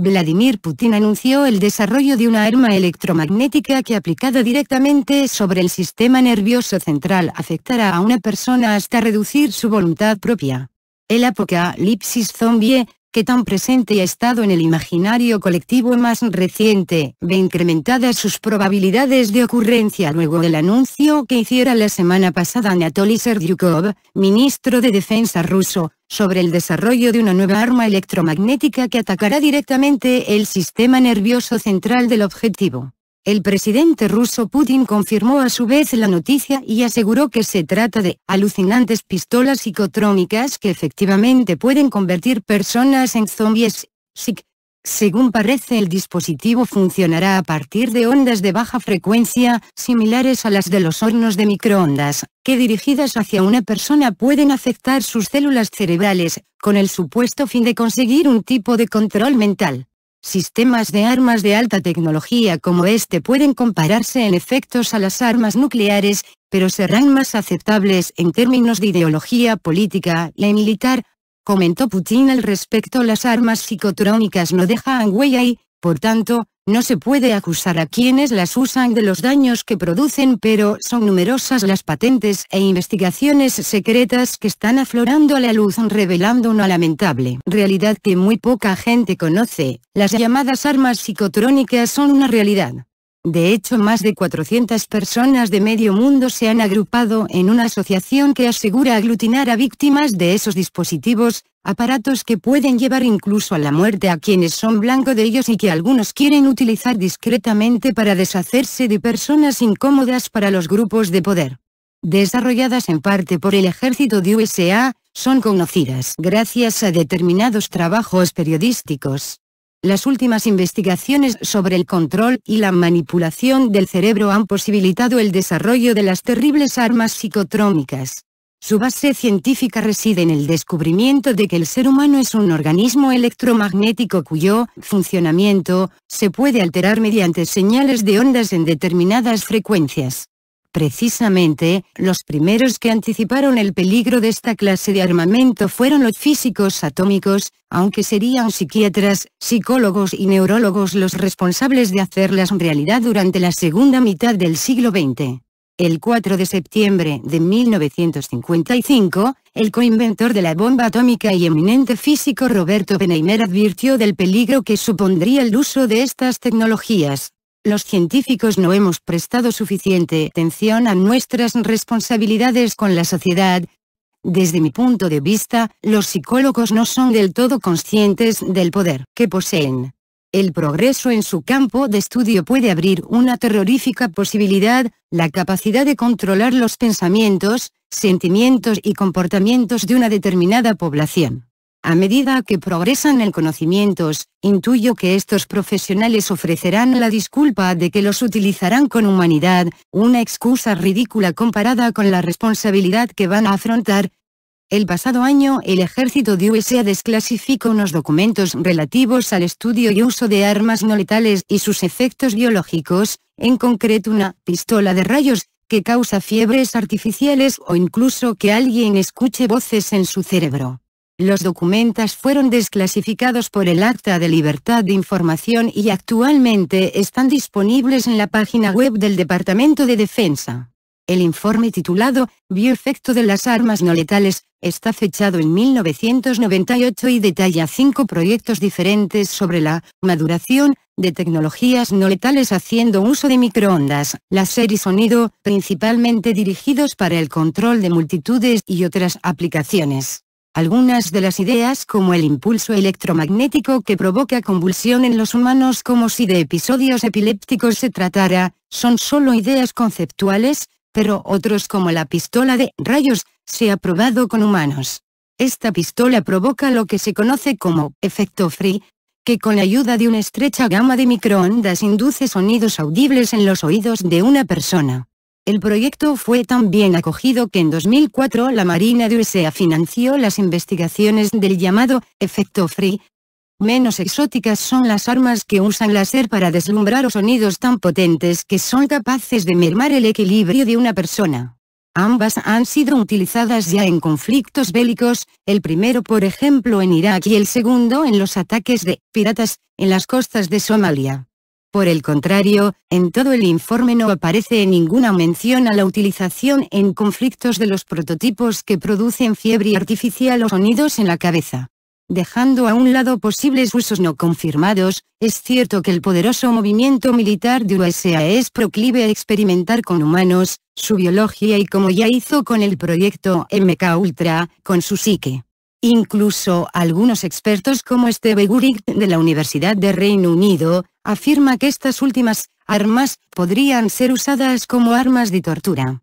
Vladimir Putin anunció el desarrollo de una arma electromagnética que aplicada directamente sobre el sistema nervioso central afectará a una persona hasta reducir su voluntad propia. El apocalipsis zombie, que tan presente ha estado en el imaginario colectivo más reciente, ve incrementadas sus probabilidades de ocurrencia luego del anuncio que hiciera la semana pasada Anatoly Serdyukov, ministro de Defensa ruso, sobre el desarrollo de una nueva arma electromagnética que atacará directamente el sistema nervioso central del objetivo. El presidente ruso Putin confirmó a su vez la noticia y aseguró que se trata de alucinantes pistolas psicotrónicas que efectivamente pueden convertir personas en zombies. Según parece el dispositivo funcionará a partir de ondas de baja frecuencia, similares a las de los hornos de microondas, que dirigidas hacia una persona pueden afectar sus células cerebrales, con el supuesto fin de conseguir un tipo de control mental. Sistemas de armas de alta tecnología como este pueden compararse en efectos a las armas nucleares, pero serán más aceptables en términos de ideología política y militar, comentó Putin al respecto las armas psicotrónicas no dejan huella y, por tanto, no se puede acusar a quienes las usan de los daños que producen pero son numerosas las patentes e investigaciones secretas que están aflorando a la luz revelando una lamentable realidad que muy poca gente conoce, las llamadas armas psicotrónicas son una realidad. De hecho más de 400 personas de medio mundo se han agrupado en una asociación que asegura aglutinar a víctimas de esos dispositivos, aparatos que pueden llevar incluso a la muerte a quienes son blanco de ellos y que algunos quieren utilizar discretamente para deshacerse de personas incómodas para los grupos de poder. Desarrolladas en parte por el ejército de USA, son conocidas gracias a determinados trabajos periodísticos, las últimas investigaciones sobre el control y la manipulación del cerebro han posibilitado el desarrollo de las terribles armas psicotrómicas. Su base científica reside en el descubrimiento de que el ser humano es un organismo electromagnético cuyo funcionamiento se puede alterar mediante señales de ondas en determinadas frecuencias. Precisamente, los primeros que anticiparon el peligro de esta clase de armamento fueron los físicos atómicos, aunque serían psiquiatras, psicólogos y neurólogos los responsables de hacerlas realidad durante la segunda mitad del siglo XX. El 4 de septiembre de 1955, el coinventor de la bomba atómica y eminente físico Roberto Beneimer advirtió del peligro que supondría el uso de estas tecnologías los científicos no hemos prestado suficiente atención a nuestras responsabilidades con la sociedad. Desde mi punto de vista, los psicólogos no son del todo conscientes del poder que poseen. El progreso en su campo de estudio puede abrir una terrorífica posibilidad, la capacidad de controlar los pensamientos, sentimientos y comportamientos de una determinada población. A medida que progresan en conocimientos, intuyo que estos profesionales ofrecerán la disculpa de que los utilizarán con humanidad, una excusa ridícula comparada con la responsabilidad que van a afrontar. El pasado año el ejército de USA desclasificó unos documentos relativos al estudio y uso de armas no letales y sus efectos biológicos, en concreto una pistola de rayos, que causa fiebres artificiales o incluso que alguien escuche voces en su cerebro. Los documentos fueron desclasificados por el Acta de Libertad de Información y actualmente están disponibles en la página web del Departamento de Defensa. El informe titulado Bioefecto de las armas no letales está fechado en 1998 y detalla cinco proyectos diferentes sobre la maduración de tecnologías no letales haciendo uso de microondas, láser y sonido, principalmente dirigidos para el control de multitudes y otras aplicaciones. Algunas de las ideas como el impulso electromagnético que provoca convulsión en los humanos como si de episodios epilépticos se tratara, son solo ideas conceptuales, pero otros como la pistola de rayos, se ha probado con humanos. Esta pistola provoca lo que se conoce como efecto free, que con la ayuda de una estrecha gama de microondas induce sonidos audibles en los oídos de una persona. El proyecto fue tan bien acogido que en 2004 la Marina de USA financió las investigaciones del llamado efecto Free. Menos exóticas son las armas que usan láser para deslumbrar o sonidos tan potentes que son capaces de mermar el equilibrio de una persona. Ambas han sido utilizadas ya en conflictos bélicos, el primero por ejemplo en Irak y el segundo en los ataques de piratas en las costas de Somalia. Por el contrario, en todo el informe no aparece ninguna mención a la utilización en conflictos de los prototipos que producen fiebre artificial o sonidos en la cabeza. Dejando a un lado posibles usos no confirmados, es cierto que el poderoso movimiento militar de USA es proclive a experimentar con humanos, su biología y como ya hizo con el proyecto MK Ultra, con su psique. Incluso algunos expertos como Steve Gurig de la Universidad de Reino Unido, afirma que estas últimas armas podrían ser usadas como armas de tortura.